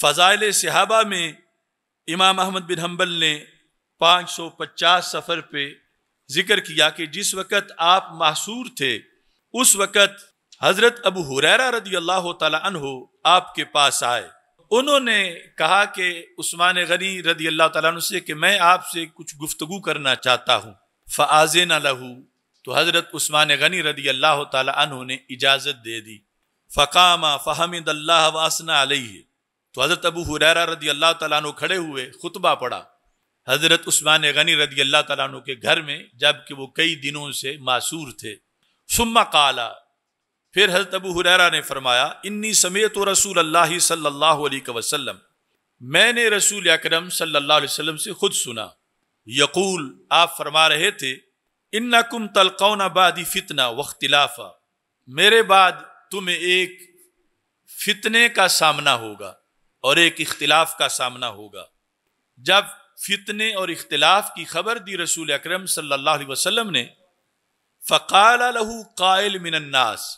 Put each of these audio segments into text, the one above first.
फ़ज़ाइल सिहाबा में इमाम अहमद बिन हम्बल ने 550 सफ़र पे ज़िक्र किया कि जिस वक़्त आप मासूर थे उस वक़्त हज़रत अबू हुरैरा रदी अल्लाह तहो आपके पास आए उन्होंने कहा कि उस्मान गनी रदी अल्लाह तु से कि मैं आपसे कुछ गुफ्तु करना चाहता हूँ फ़ाज़े न लहू तो हज़रत उस्मान गनी रदी अल्लाह तु ने इजाज़त दे दी फ़कामा फ़हमद अल्लाह वासना अलैह तो हज़रत अबू हुरैरा रदी अल्लाह तु खड़े हुए खुतबा पड़ा हज़रत उस्मान गनी रदी अल्लाह तु के घर में जबकि वो कई दिनों से मासूर थे सुम्मा काला फिर हज़रत अबू हुरैरा ने फरमाया इन्नी तो रसूल अल्लाह सल्लल्लाहु अलैहि वसल्लम मैंने रसूल अकरम सल्लल्लाहु अलैहि वसल्लम से खुद सुना यकूल आप फरमा रहे थे इन्नकुम तलकौन बादी फितना वख्तिलाफ़ा मेरे बाद तुम्हें एक फितने का सामना होगा और एक इख्तिलाफ का सामना होगा जब फितने और इख्तिलाफ की खबर दी रसूल अक्रम सल्लल्लाहु अलैहि वसल्लम ने फ़काल लहू कायल मिनन्नास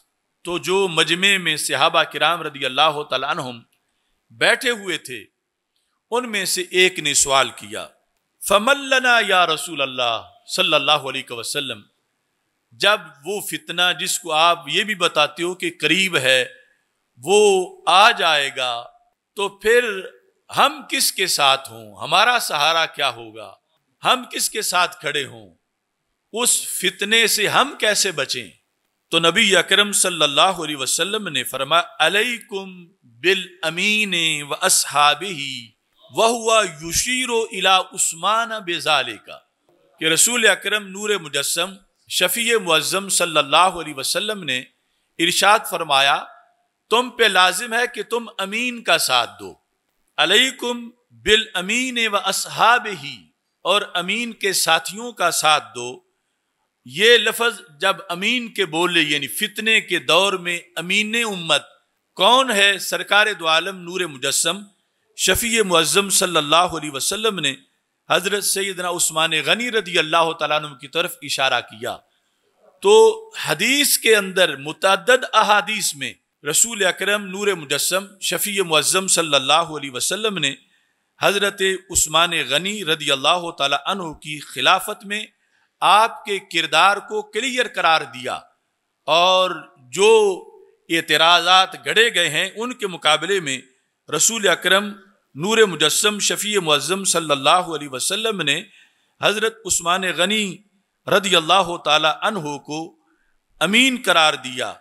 तो जो मजमे में सहाबा किराम रदी अल्लाह तम बैठे हुए थे उनमें से एक ने सवाल किया फमल्लना या रसूल अल्लाह सल्लल्लाहु अलैहि वसल्लम जब वो फितना जिसको आप ये भी बताते हो कि करीब है वो आ जाएगा तो फिर हम किसके साथ हों हमारा सहारा क्या होगा हम किसके साथ खड़े हों उस फितने से हम कैसे बचें तो नबी अकरम सल्लल्लाहु अलैहि वसल्लम ने फरमा अलैकुम बिल अमीन व असहाबी वह हुआ युशीरो इला उस्मान बेजाले का कि रसूल अकरम नूर मुजस्म शफ़ी मुज़म सल्लल्लाहु अलैहि वसल्लम ने इरशाद फरमाया तुम पे लाजिम है कि तुम अमीन का साथ दो अलैकुम बिल अमीन व असहाब ही और अमीन के साथियों का साथ दो ये लफज जब अमीन के बोले यानी फितने के दौर में अमीन उम्मत कौन है सरकार दो आलम नूर मुजस्म शफी मुज़म सल्लल्लाहु अलैहि वसल्लम ने हज़रत सैदना उस्मान गनी रदी अल्लाह तुम की तरफ इशारा किया तो हदीस के अंदर मुतद अहादीस में रसूल अकरम नूर मुजस्म शफ़ी मुज़म सल वसम ने हज़रत उस्मान गनी रदी अल्लाह तन की खिलाफत में आपके किरदार को क्लियर करार दिया और जो एतराज़ात गढ़े गए हैं उनके मुकाबले में रसूल अक्रम नूर मुजस्म शफ़ी मुज़म सल्लल्लाहु वसम ने हज़रत उस्मान गनी रदी अल्लाह तन को अमीन करार दिया